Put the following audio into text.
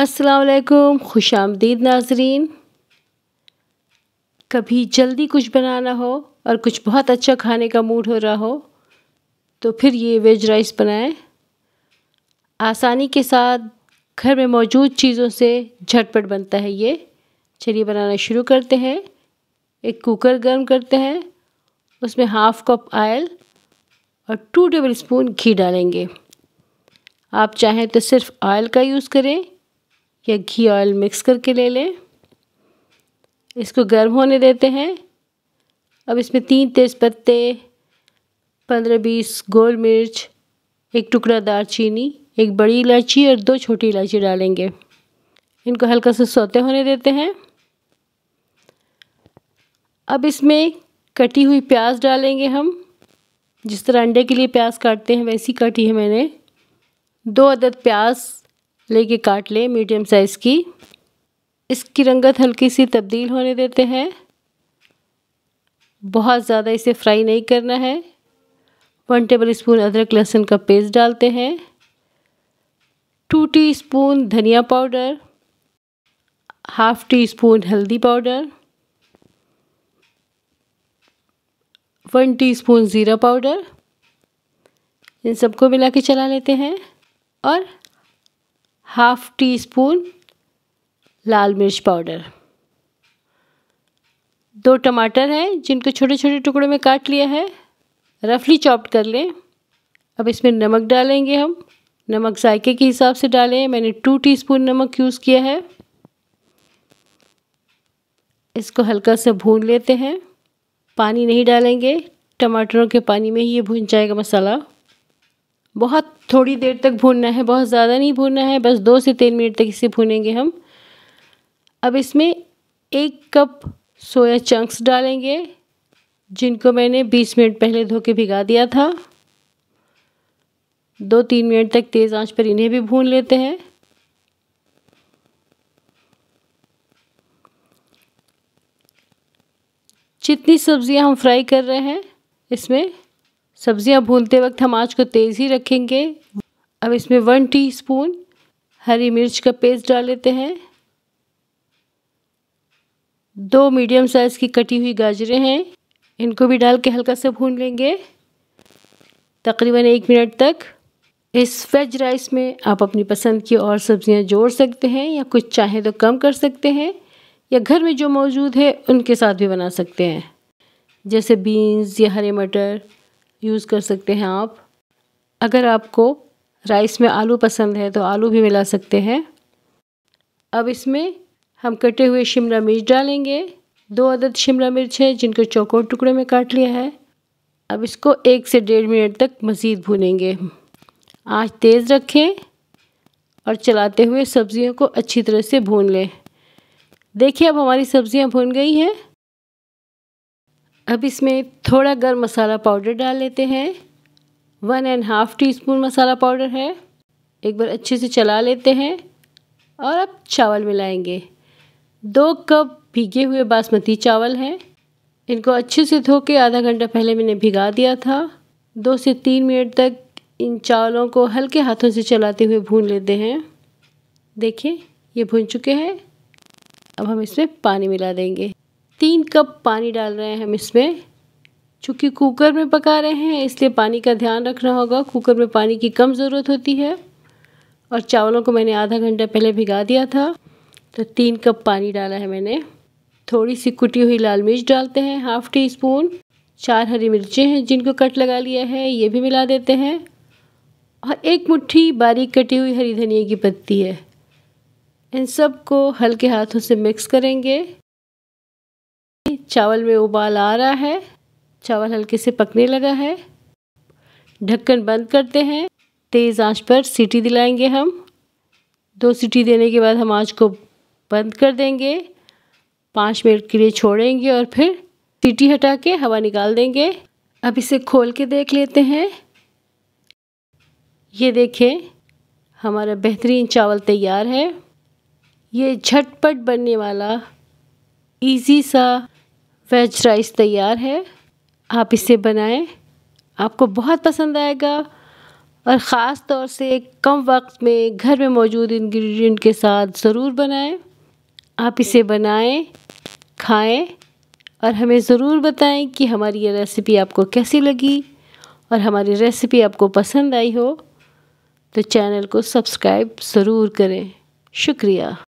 असलकुम खुश आमदीद नाजरीन कभी जल्दी कुछ बनाना हो और कुछ बहुत अच्छा खाने का मूड हो रहा हो तो फिर ये वेज राइस बनाएं आसानी के साथ घर में मौजूद चीज़ों से झटपट बनता है ये चलिए बनाना शुरू करते हैं एक कुकर गर्म करते हैं उसमें हाफ़ कप आयल और टू टेबल स्पून घी डालेंगे आप चाहें तो सिर्फ आयल का यूज़ करें या घी ऑयल मिक्स करके ले लें इसको गर्म होने देते हैं अब इसमें तीन तेज़ पत्ते पंद्रह बीस गोल मिर्च एक टुकड़ा दालचीनी एक बड़ी इलायची और दो छोटी इलायची डालेंगे इनको हल्का सा सोते होने देते हैं अब इसमें कटी हुई प्याज डालेंगे हम जिस तरह अंडे के लिए प्याज काटते हैं वैसी काटी है मैंने दो अदद प्याज लेके काट लें मीडियम साइज़ की इसकी रंगत हल्की सी तब्दील होने देते हैं बहुत ज़्यादा इसे फ्राई नहीं करना है वन टेबल स्पून अदरक लहसुन का पेस्ट डालते हैं टू टी स्पून धनिया पाउडर हाफ टी स्पून हल्दी पाउडर वन टी स्पून ज़ीरा पाउडर इन सबको मिला के चला लेते हैं और हाफ टी स्पून लाल मिर्च पाउडर दो टमाटर हैं जिनको छोटे छोटे टुकड़ों में काट लिया है रफली चॉप्ड कर लें अब इसमें नमक डालेंगे हम नमक जायके के हिसाब से डालें मैंने टू टीस्पून नमक यूज़ किया है इसको हल्का सा भून लेते हैं पानी नहीं डालेंगे टमाटरों के पानी में ही ये भून जाएगा मसाला बहुत थोड़ी देर तक भूनना है बहुत ज़्यादा नहीं भूनना है बस दो से तीन मिनट तक इसे भूनेंगे हम अब इसमें एक कप सोया चंक्स डालेंगे जिनको मैंने 20 मिनट पहले धो के भिगा दिया था दो तीन मिनट तक तेज़ आंच पर इन्हें भी भून लेते हैं जितनी सब्ज़ियां हम फ्राई कर रहे हैं इसमें सब्जियां भूनते वक्त हम आँच को तेज़ ही रखेंगे अब इसमें वन टीस्पून हरी मिर्च का पेस्ट डाल लेते हैं दो मीडियम साइज़ की कटी हुई गाजरें हैं इनको भी डाल के हल्का सा भून लेंगे तकरीबन एक मिनट तक इस वेज राइस में आप अपनी पसंद की और सब्ज़ियाँ जोड़ सकते हैं या कुछ चाहें तो कम कर सकते हैं या घर में जो मौजूद है उनके साथ भी बना सकते हैं जैसे बीन्स या हरे मटर यूज़ कर सकते हैं आप अगर आपको राइस में आलू पसंद है तो आलू भी मिला सकते हैं अब इसमें हम कटे हुए शिमला मिर्च डालेंगे दो अदद शिमला मिर्च है जिनको चौकोर टुकड़े में काट लिया है अब इसको एक से डेढ़ मिनट तक मज़ीद भूनेंगे आँच तेज़ रखें और चलाते हुए सब्ज़ियों को अच्छी तरह से भून लें देखिए अब हमारी सब्ज़ियाँ भून गई हैं अब इसमें थोड़ा गर्म मसाला पाउडर डाल लेते हैं one and half teaspoon masala powder है एक बार अच्छे से चला लेते हैं और अब चावल मिलाएंगे दो कप भीगे हुए बासमती चावल हैं इनको अच्छे से धो के आधा घंटा पहले मैंने भिगा दिया था दो से तीन मिनट तक इन चावलों को हल्के हाथों से चलाते हुए भून लेते हैं देखिए ये भून चुके हैं अब हम इसमें पानी मिला देंगे तीन कप पानी डाल रहे हैं हम इसमें चूँकि कुकर में पका रहे हैं इसलिए पानी का ध्यान रखना होगा कुकर में पानी की कम ज़रूरत होती है और चावलों को मैंने आधा घंटा पहले भिगा दिया था तो तीन कप पानी डाला है मैंने थोड़ी सी कुटी हुई लाल मिर्च डालते हैं हाफ टी स्पून चार हरी मिर्चें हैं जिनको कट लगा लिया है ये भी मिला देते हैं और एक मुट्ठी बारीक कटी हुई हरी धनिया की पत्ती है इन सब को हल्के हाथों से मिक्स करेंगे चावल में उबाल आ रहा है चावल हल्के से पकने लगा है ढक्कन बंद करते हैं तेज़ आंच पर सीटी दिलाएंगे हम दो सीटी देने के बाद हम आंच को बंद कर देंगे पाँच मिनट के लिए छोड़ेंगे और फिर सीटी हटा के हवा निकाल देंगे अब इसे खोल के देख लेते हैं ये देखें हमारा बेहतरीन चावल तैयार है ये झटपट बनने वाला इजी सा वेज राइस तैयार है आप इसे बनाएं आपको बहुत पसंद आएगा और ख़ास तौर से कम वक्त में घर में मौजूद इंग्रेडिएंट के साथ ज़रूर बनाएं आप इसे बनाएं खाएं और हमें ज़रूर बताएं कि हमारी ये रेसिपी आपको कैसी लगी और हमारी रेसिपी आपको पसंद आई हो तो चैनल को सब्सक्राइब ज़रूर करें शुक्रिया